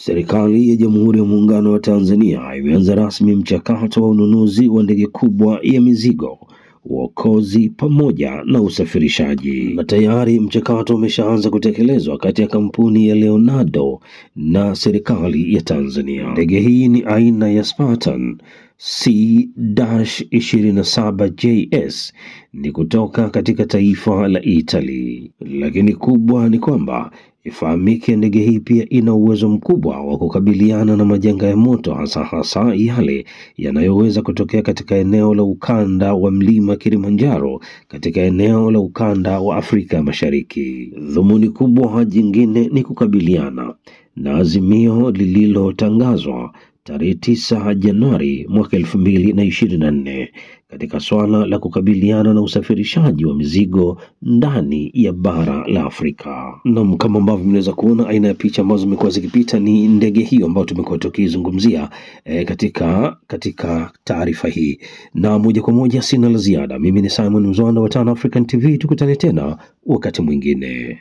Serikali ya Jamhuri ya Muungano wa Tanzania imeanza rasmi mchakato wa ununuzi wa ndege kubwa ya mizigo, uokozi pamoja na usafirishaji, na tayari mchakato umeshaanza kutekelezwa kati ya kampuni ya Leonardo na serikali ya Tanzania. Ndege hii ni aina ya Spartan C-27JS ni kutoka katika taifa la Italy, lakini kubwa ni kwamba ifahamike, ndege hii pia ina uwezo mkubwa wa kukabiliana na majanga ya moto, hasa hasa yale yanayoweza kutokea katika eneo la ukanda wa mlima Kilimanjaro katika eneo la ukanda wa Afrika Mashariki. Dhumuni kubwa jingine ni kukabiliana na azimio lililotangazwa tarehe 9 Januari mwaka elfu mbili na nne katika swala la kukabiliana na usafirishaji wa mizigo ndani ya bara la Afrika. nam kama ambavyo mnaweza kuona aina ya picha ambazo zimekuwa zikipita ni ndege hiyo ambayo tumekuwa tukizungumzia e, katika, katika taarifa hii, na moja kwa moja sina la ziada. Mimi ni Simon Mzwanda wa Tan African TV, tukutane tena wakati mwingine.